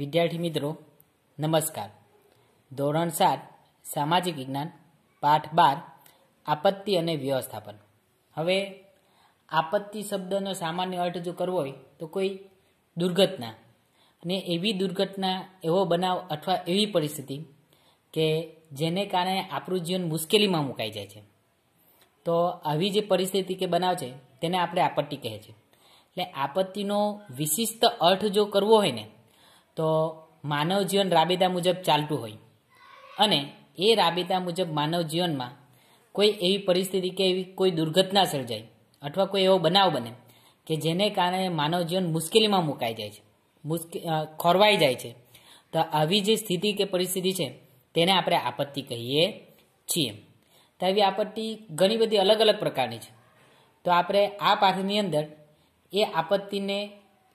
વિદ્યાર્થી મિત્રો નમસ્કાર ધોરણ સાત સામાજિક વિજ્ઞાન પાઠ બાર આપત્તિ અને વ્યવસ્થાપન હવે આપત્તિ શબ્દનો સામાન્ય અર્થ જો કરવો હોય તો કોઈ દુર્ઘટના અને એવી દુર્ઘટના એવો બનાવ અથવા એવી પરિસ્થિતિ કે જેને કારણે આપણું જીવન મુશ્કેલીમાં મુકાઈ જાય છે તો આવી જે પરિસ્થિતિ કે બનાવ છે તેને આપણે આપત્તિ કહે છે એટલે આપત્તિનો વિશિષ્ટ અર્થ જો કરવો હોય ને તો માનવ જીવન રાબેતા મુજબ ચાલતું હોય અને એ રાબેતા મુજબ માનવ જીવનમાં કોઈ એવી પરિસ્થિતિ કે એવી કોઈ દુર્ઘટના સર્જાય અથવા કોઈ એવો બનાવ બને કે જેને કારણે માનવ જીવન મુશ્કેલીમાં મુકાઈ જાય છે મુશ્કેલ ખોરવાઈ જાય છે તો આવી જે સ્થિતિ કે પરિસ્થિતિ છે તેને આપણે આપત્તિ કહીએ છીએ તો આવી આપત્તિ ઘણી બધી અલગ અલગ પ્રકારની છે તો આપણે આ પાઠની અંદર એ આપત્તિને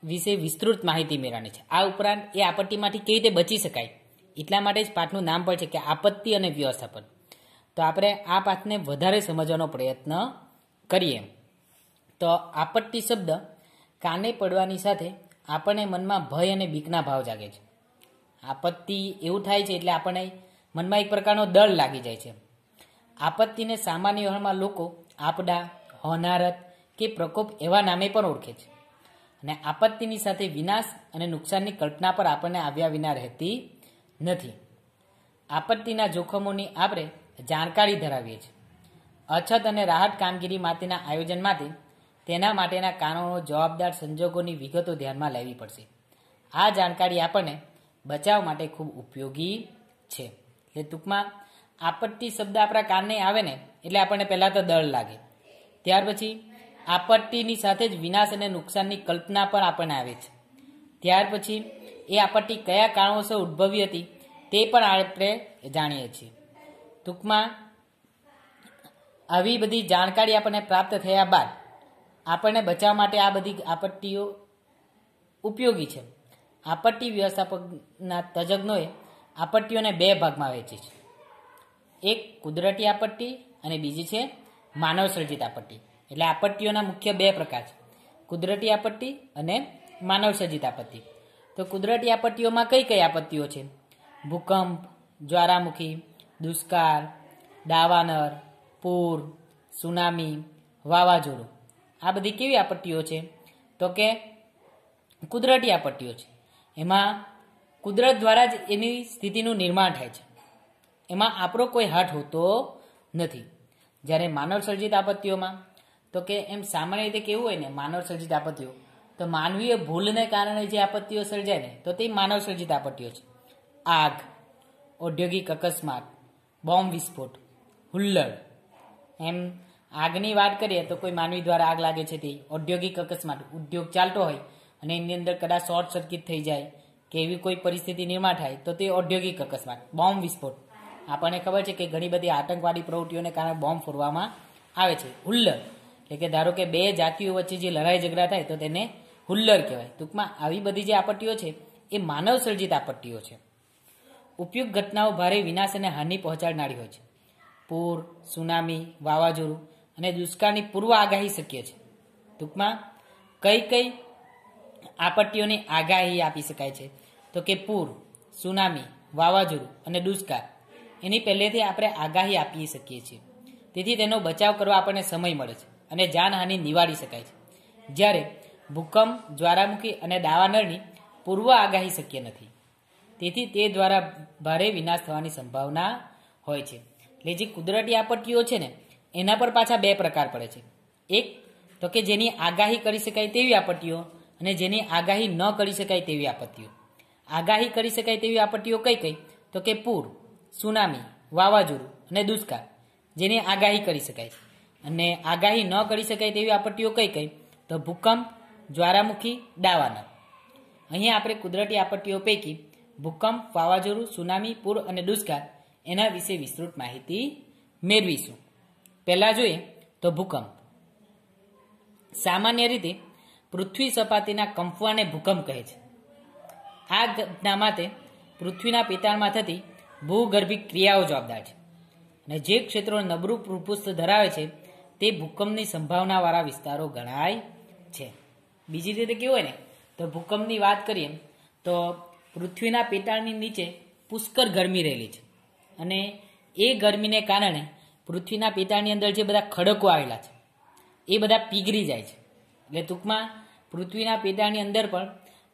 વિશે વિસ્તૃત માહિતી મેળવવાની છે આ ઉપરાંત એ આપત્તિમાંથી કેવી રીતે બચી શકાય એટલા માટે જ પાઠનું નામ પણ છે કે આપત્તિ અને વ્યવસ્થાપન તો આપણે આ પાઠને વધારે સમજવાનો પ્રયત્ન કરીએ તો આપત્તિ શબ્દ કાને પડવાની સાથે આપણને મનમાં ભય અને બીકના ભાવ જાગે છે આપત્તિ એવું થાય છે એટલે આપણને મનમાં એક પ્રકારનો દળ લાગી જાય છે આપત્તિને સામાન્ય વ્યવહારમાં લોકો આપડા હોનારત કે પ્રકોપ એવા નામે પણ ઓળખે છે અને આપત્તિની સાથે વિનાશ અને નુકસાનની કલ્પના પર આપણને આવ્યા વિના રહેતી નથી આપત્તિના જોખમોની આપણે જાણકારી ધરાવીએ છીએ અછત અને રાહત કામગીરી માટેના આયોજન માટે તેના માટેના કારણો જવાબદાર સંજોગોની વિગતો ધ્યાનમાં લેવી પડશે આ જાણકારી આપણને બચાવ માટે ખૂબ ઉપયોગી છે એટલે ટૂંકમાં આપત્તિ શબ્દ આપણા કાનને આવે ને એટલે આપણને પહેલાં તો દળ લાગે ત્યાર પછી આપત્તિની સાથે જ વિનાશ અને નુકસાનની કલ્પના પણ આપણને આવે છે ત્યાર પછી એ આપત્તિ કયા કારણોસર ઉદ્ભવી હતી તે પણ આપણે જાણીએ છીએ ટૂંકમાં આવી બધી જાણકારી આપણને પ્રાપ્ત થયા બાદ આપણને બચાવ માટે આ બધી આપત્તિઓ ઉપયોગી છે આપત્તિ વ્યવસ્થાપકના તજજ્ઞોએ આપત્તિઓને બે ભાગમાં વહેંચી છે એક કુદરતી આપત્તિ અને બીજી છે માનવ સર્જિત આપત્તિ એટલે આપત્તિઓના મુખ્ય બે પ્રકાર છે કુદરતી આપત્તિ અને માનવસર્જિત આપત્તિ તો કુદરતી આપત્તિઓમાં કઈ કઈ આપત્તિઓ છે ભૂકંપ જ્વારામુખી દુષ્કાળ દાવાનળ પૂર સુનામી વાવાઝોડું આ બધી કેવી આપત્તિઓ છે તો કે કુદરતી આપત્તિઓ છે એમાં કુદરત દ્વારા જ એની સ્થિતિનું નિર્માણ થાય છે એમાં આપણો કોઈ હાથ હોતો નથી જ્યારે માનવ સર્જિત આપત્તિઓમાં તો કે એમ સામાન્ય રીતે કેવું હોય ને માનવ સર્જિત આપત્તિઓ તો માનવીય ભૂલને કારણે જે આપત્તિઓ સર્જાય ને તો તે માનવ સર્જિત આપત્તિઓ છે આગ ઔદ્યોગિક અકસ્માત બોમ્બ વિસ્ફોટ હુલ્લડ એમ આગની વાત કરીએ તો કોઈ માનવી દ્વારા આગ લાગે છે તે ઔદ્યોગિક અકસ્માત ઉદ્યોગ ચાલતો હોય અને એની અંદર કદાચ શોર્ટ સર્કિટ થઈ જાય કે એવી કોઈ પરિસ્થિતિ નિર્માણ થાય તો તે ઔદ્યોગિક અકસ્માત બોમ્બ વિસ્ફોટ આપણને ખબર છે કે ઘણી બધી આતંકવાદી પ્રવૃત્તિઓને કારણે બોમ્બ ફોડવામાં આવે છે હુલ્લડ એટલે કે ધારો કે બે જાતિઓ વચ્ચે જે લડાઈ ઝઘડા થાય તો તેને હુલ્લર કહેવાય ટૂંકમાં આવી બધી જે આપત્તિઓ છે એ માનવ સર્જિત આપત્તિઓ છે ઉપયોગ ઘટનાઓ ભારે વિનાશ અને હાનિ પહોંચાડનારી હોય છે પૂર સુનામી વાવાઝોડું અને દુષ્કાળની પૂર્વ આગાહી શક્ય છે ટૂંકમાં કઈ કઈ આપત્તિઓની આગાહી આપી શકાય છે તો કે પૂર સુનામી વાવાઝોડું અને દુષ્કાળ એની પહેલેથી આપણે આગાહી આપી શકીએ છીએ તેથી તેનો બચાવ કરવા આપણને સમય મળે છે અને જાનહાનિ નિવારી શકાય છે જ્યારે ભૂકંપ જ્વાળામુખી અને દાવાનળની પૂર્વ આગાહી શક્ય નથી તેથી તે દ્વારા ભારે વિનાશ થવાની સંભાવના હોય છે એટલે જે કુદરતી આપત્તિઓ છે ને એના પર પાછા બે પ્રકાર પડે છે એક તો કે જેની આગાહી કરી શકાય તેવી આપત્તિઓ અને જેની આગાહી ન કરી શકાય તેવી આપત્તિઓ આગાહી કરી શકાય તેવી આપત્તિઓ કઈ કઈ તો કે પૂર સુનામી વાવાઝોડું અને દુષ્કાળ જેની આગાહી કરી શકાય છે અને આગાહી ન કરી શકાય તેવી આપત્તિઓ કઈ કઈ તો ભૂકંપ જ્વારામુખી દાવાનળ અહીંયા આપણે કુદરતી આપત્તિઓ પૈકી ભૂકંપ વાવાઝોડું સુનામી પૂર અને દુષ્કાળ એના વિશે વિસ્તૃત માહિતી મેળવીશું પહેલાં જોઈએ તો ભૂકંપ સામાન્ય રીતે પૃથ્વી સપાટીના કંપવાને ભૂકંપ કહે છે આ ઘટના માટે પૃથ્વીના પેટાળમાં થતી ભૂગર્ભિક ક્રિયાઓ જવાબદાર છે અને જે ક્ષેત્રો નબળું ભૂપુસ્થ ધરાવે છે તે ભૂકંપની સંભાવનાવાળા વિસ્તારો ગણાય છે બીજી રીતે કેવું હોય ને તો ભૂકંપની વાત કરીએ તો પૃથ્વીના પેટાળની નીચે પુષ્કર ગરમી રહેલી છે અને એ ગરમીને કારણે પૃથ્વીના પેટાળની અંદર જે બધા ખડકો આવેલા છે એ બધા પીગળી જાય છે એટલે ટૂંકમાં પૃથ્વીના પેટાળની અંદર પણ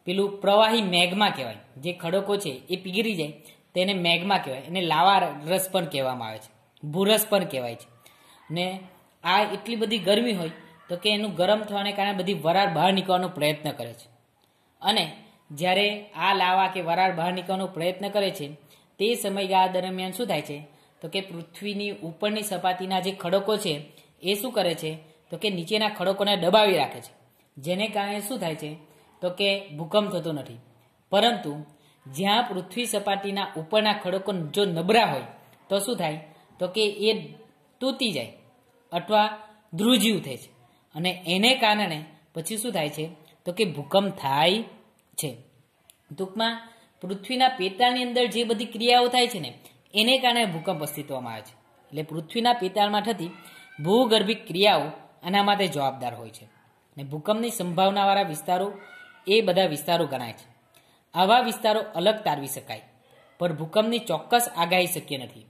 પેલું પ્રવાહી મેઘમાં કહેવાય જે ખડકો છે એ પીગળી જાય તેને મેઘમાં કહેવાય એને લાવા રસ પણ કહેવામાં આવે છે ભૂરસ પણ કહેવાય છે ને આ એટલી બધી ગરમી હોય તો કે એનું ગરમ થવાને કારણે બધી વરાળ બહાર નીકળવાનો પ્રયત્ન કરે છે અને જ્યારે આ લાવા કે વરાળ બહાર નીકળવાનો પ્રયત્ન કરે છે તે સમયગાળા દરમિયાન શું થાય છે તો કે પૃથ્વીની ઉપરની સપાટીના જે ખડકો છે એ શું કરે છે તો કે નીચેના ખડકોને દબાવી રાખે છે જેને કારણે શું થાય છે તો કે ભૂકંપ થતો નથી પરંતુ જ્યાં પૃથ્વી સપાટીના ઉપરના ખડકો જો નબળા હોય તો શું થાય તો કે એ તૂટી જાય અથવા ધ્રુજીવ થાય છે અને એને કારણે પછી શું થાય છે તો કે ભૂકંપ થાય છે ટૂંકમાં પૃથ્વીના પેટાળની અંદર જે બધી ક્રિયાઓ થાય છે ને એને કારણે ભૂકંપ અસ્તિત્વમાં આવે છે એટલે પૃથ્વીના પેટાળમાં થતી ભૂગર્ભિક ક્રિયાઓ આના માટે જવાબદાર હોય છે અને ભૂકંપની સંભાવનાવાળા વિસ્તારો એ બધા વિસ્તારો ગણાય છે આવા વિસ્તારો અલગ તારવી શકાય પણ ભૂકંપની ચોક્કસ આગાહી શક્ય નથી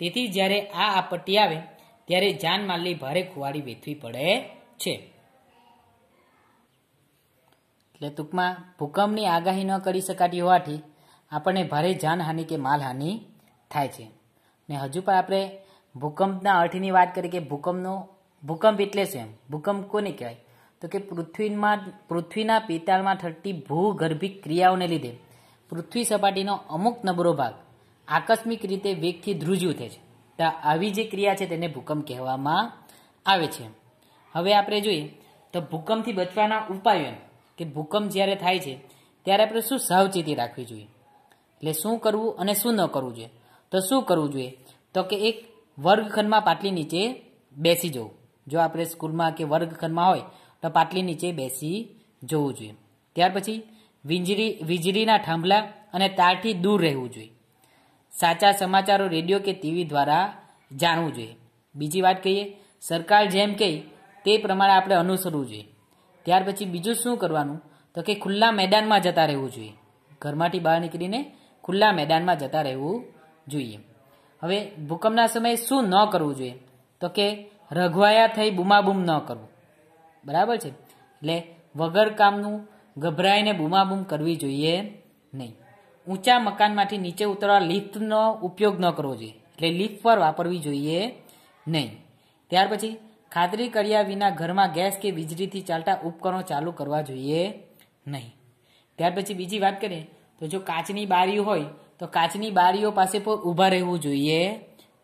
તેથી જ્યારે આ આપત્તિ આવે ત્યારે જાનમાલની ભારે ખુવાડી વેઠવી પડે છે એટલે ટૂંકમાં ભૂકંપની આગાહી ન કરી શકાતી હોવાથી આપણને ભારે જાનહાનિ કે માલહાનિ થાય છે ને હજુ પણ આપણે ભૂકંપના અર્થની વાત કરીએ કે ભૂકંપનો ભૂકંપ એટલે શું ભૂકંપ કોને કહેવાય તો કે પૃથ્વીમાં પૃથ્વીના પેટાળમાં થતી ભૂગર્ભિક ક્રિયાઓને લીધે પૃથ્વી સપાટીનો અમુક નબળો ભાગ આકસ્મિક રીતે વેગથી ધ્રુજી ઉઠે છે તો આવી જે ક્રિયા છે તેને ભૂકંપ કહેવામાં આવે છે હવે આપણે જોઈએ તો ભૂકંપથી બચવાના ઉપાયો કે ભૂકંપ જ્યારે થાય છે ત્યારે આપણે શું સાવચેતી રાખવી જોઈએ એટલે શું કરવું અને શું ન કરવું જોઈએ તો શું કરવું જોઈએ તો કે એક વર્ગખંડમાં પાટલી નીચે બેસી જવું જો આપણે સ્કૂલમાં કે વર્ગખંડમાં હોય તો પાટલી નીચે બેસી જવું જોઈએ ત્યાર પછી વીજળી વીજળીના થાંભલા અને તારથી દૂર રહેવું જોઈએ સાચા સમાચારો રેડિયો કે ટીવી દ્વારા જાણવું જોઈએ બીજી વાત કહીએ સરકાર જેમ કહે તે પ્રમાણે આપણે અનુસરવું જોઈએ ત્યાર પછી બીજું શું કરવાનું તો કે ખુલ્લા મેદાનમાં જતા રહેવું જોઈએ ઘરમાંથી બહાર નીકળીને ખુલ્લા મેદાનમાં જતા રહેવું જોઈએ હવે ભૂકંપના સમયે શું ન કરવું જોઈએ તો કે રઘવાયા થઈ બૂમાબૂમ ન કરવું બરાબર છે એટલે વગર કામનું ગભરાઈને બૂમાબૂમ કરવી જોઈએ નહીં ઊંચા મકાનમાંથી નીચે ઉતરવા લિફ્ટનો ઉપયોગ ન કરવો જોઈએ એટલે લિફ્ટ પર વાપરવી જોઈએ નહીં ત્યાર પછી ખાતરી કર્યા વિના ઘરમાં ગેસ કે વીજળીથી ચાલતા ઉપકરણો ચાલુ કરવા જોઈએ નહીં ત્યાર પછી બીજી વાત કરીએ તો જો કાચની બારીઓ હોય તો કાચની બારીઓ પાસે પણ ઊભા રહેવું જોઈએ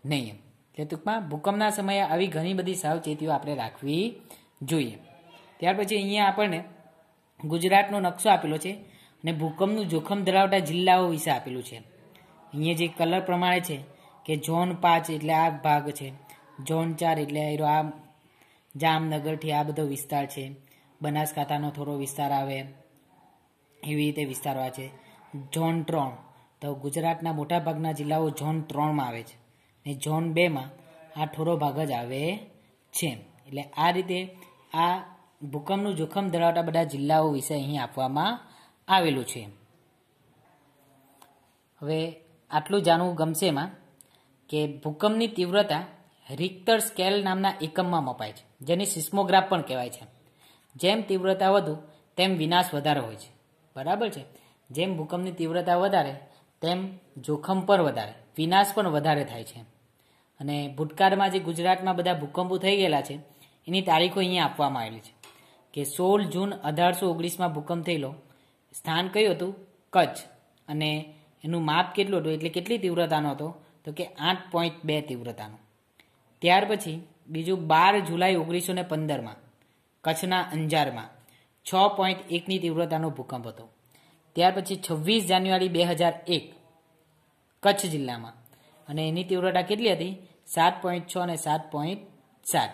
નહીં એટલે ટૂંકમાં ભૂકંપના સમયે આવી ઘણી બધી સાવચેતીઓ આપણે રાખવી જોઈએ ત્યાર પછી અહીંયા આપણને ગુજરાતનો નકશો આપેલો છે અને ભૂકંપનું જોખમ ધરાવતા જિલ્લાઓ વિશે આપેલું છે અહીંયા જે કલર પ્રમાણે છે કે ઝોન પાંચ એટલે આ ભાગ છે ઝોન ચાર એટલે આ જામનગરથી આ બધો વિસ્તાર છે બનાસકાંઠાનો થોડો વિસ્તાર આવે એવી રીતે વિસ્તારો આ છે ઝોન ત્રણ તો ગુજરાતના મોટાભાગના જિલ્લાઓ ઝોન ત્રણમાં આવે છે ને ઝોન બેમાં આ થોડો ભાગ જ આવે છે એટલે આ રીતે આ ભૂકંપનું જોખમ ધરાવતા બધા જિલ્લાઓ વિશે અહીં આપવામાં આવેલું છે હવે આટલું જાણવું ગમશે એમાં કે ભૂકંપની તીવ્રતા રિક્ટર સ્કેલ નામના એકમમાં મપાય છે જેને સિસ્મોગ્રાફ પણ કહેવાય છે જેમ તીવ્રતા વધુ તેમ વિનાશ વધારે હોય છે બરાબર છે જેમ ભૂકંપની તીવ્રતા વધારે તેમ જોખમ પણ વધારે વિનાશ પણ વધારે થાય છે અને ભૂતકાળમાં જે ગુજરાતમાં બધા ભૂકંપો થઈ ગયેલા છે એની તારીખો અહીંયા આપવામાં આવેલી છે કે સોળ જૂન અઢારસો ઓગણીસમાં ભૂકંપ થયેલો સ્થાન કયું હતું કચ્છ અને એનું માપ કેટલું હતું એટલે કેટલી તીવ્રતાનો હતો તો કે આઠ પોઈન્ટ બે તીવ્રતાનું ત્યાર પછી બીજું બાર જુલાઈ ઓગણીસો ને પંદરમાં કચ્છના અંજારમાં છ પોઈન્ટ એકની તીવ્રતાનો ભૂકંપ હતો ત્યાર પછી છવ્વીસ જાન્યુઆરી બે હજાર એક કચ્છ જિલ્લામાં અને એની તીવ્રતા કેટલી હતી સાત પોઈન્ટ છ અને સાત પોઈન્ટ સાત